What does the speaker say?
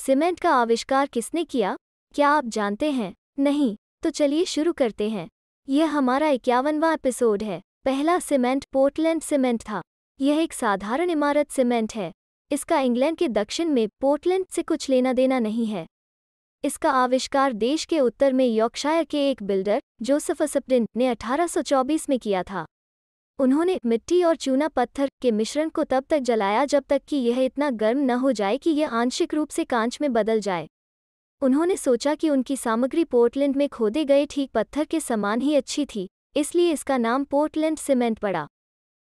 cement का आविष्कार किसने किया क्या आप जानते हैं नहीं तो चलिए शुरू करते हैं यह हमारा इक्यावनवा एपिसोड है पहला सीमेंट पोर्टलैंड सीमेंट था यह एक साधारण इमारत सीमेंट है इसका इंग्लैंड के दक्षिण में पोर्टलैंड से कुछ लेना देना नहीं है इसका आविष्कार देश के उत्तर में यॉर्कशायर के एक बिल्डर जोसेफसप्रिन ने 1824 में किया था उन्होंने मिट्टी और चूना पत्थर के मिश्रण को तब तक जलाया जब तक कि यह इतना गर्म न हो जाए कि यह आंशिक रूप से कांच में बदल जाए उन्होंने सोचा कि उनकी सामग्री पोर्टलैंड में खोदे गए ठीक पत्थर के समान ही अच्छी थी इसलिए इसका नाम पोर्टलैंड सीमेंट पड़ा